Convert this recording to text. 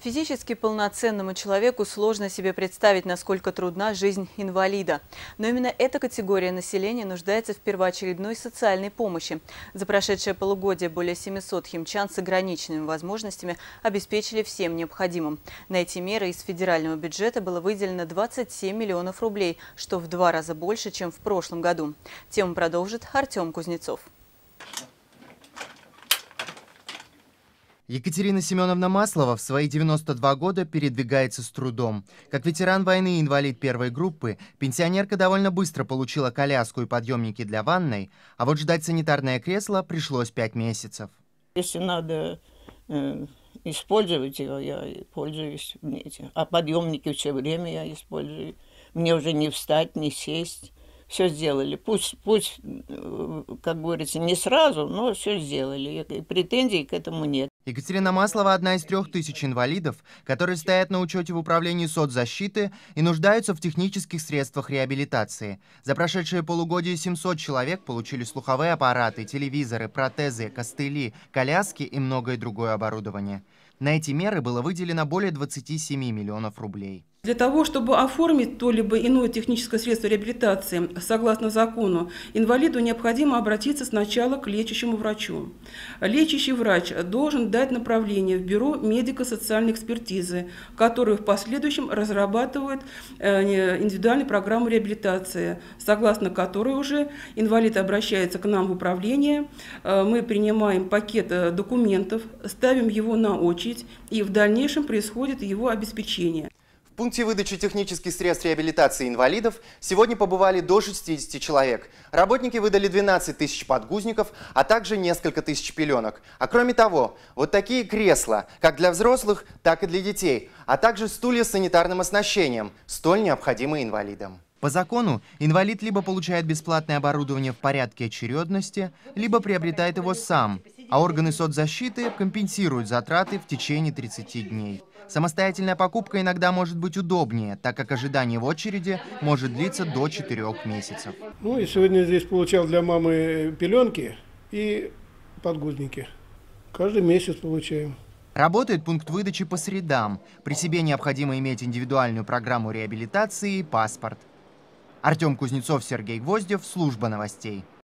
Физически полноценному человеку сложно себе представить, насколько трудна жизнь инвалида. Но именно эта категория населения нуждается в первоочередной социальной помощи. За прошедшее полугодие более 700 химчан с ограниченными возможностями обеспечили всем необходимым. На эти меры из федерального бюджета было выделено 27 миллионов рублей, что в два раза больше, чем в прошлом году. Тему продолжит Артем Кузнецов. Екатерина Семеновна Маслова в свои 92 года передвигается с трудом. Как ветеран войны и инвалид первой группы, пенсионерка довольно быстро получила коляску и подъемники для ванной, а вот ждать санитарное кресло пришлось 5 месяцев. Если надо э, использовать его, я пользуюсь, а подъемники все время я использую. Мне уже не встать, не сесть все сделали. Пусть, пусть, э, как говорится, не сразу, но все сделали. И претензий к этому нет. Екатерина Маслова – одна из трех тысяч инвалидов, которые стоят на учете в управлении соцзащиты и нуждаются в технических средствах реабилитации. За прошедшие полугодие 700 человек получили слуховые аппараты, телевизоры, протезы, костыли, коляски и многое другое оборудование. На эти меры было выделено более 27 миллионов рублей. Для того, чтобы оформить то-либо иное техническое средство реабилитации, согласно закону, инвалиду необходимо обратиться сначала к лечащему врачу. Лечащий врач должен дать направление в бюро медико-социальной экспертизы, которое в последующем разрабатывает э, индивидуальную программу реабилитации, согласно которой уже инвалид обращается к нам в управление, э, мы принимаем пакет э, документов, ставим его на очередь, и в дальнейшем происходит его обеспечение пункте выдачи технических средств реабилитации инвалидов сегодня побывали до 60 человек. Работники выдали 12 тысяч подгузников, а также несколько тысяч пеленок. А кроме того, вот такие кресла, как для взрослых, так и для детей, а также стулья с санитарным оснащением, столь необходимы инвалидам. По закону инвалид либо получает бесплатное оборудование в порядке очередности, либо приобретает его сам – а органы соцзащиты компенсируют затраты в течение 30 дней. Самостоятельная покупка иногда может быть удобнее, так как ожидание в очереди может длиться до 4 месяцев. Ну и сегодня здесь получал для мамы пеленки и подгузники. Каждый месяц получаем. Работает пункт выдачи по средам. При себе необходимо иметь индивидуальную программу реабилитации и паспорт. Артем Кузнецов, Сергей Гвоздев, служба новостей.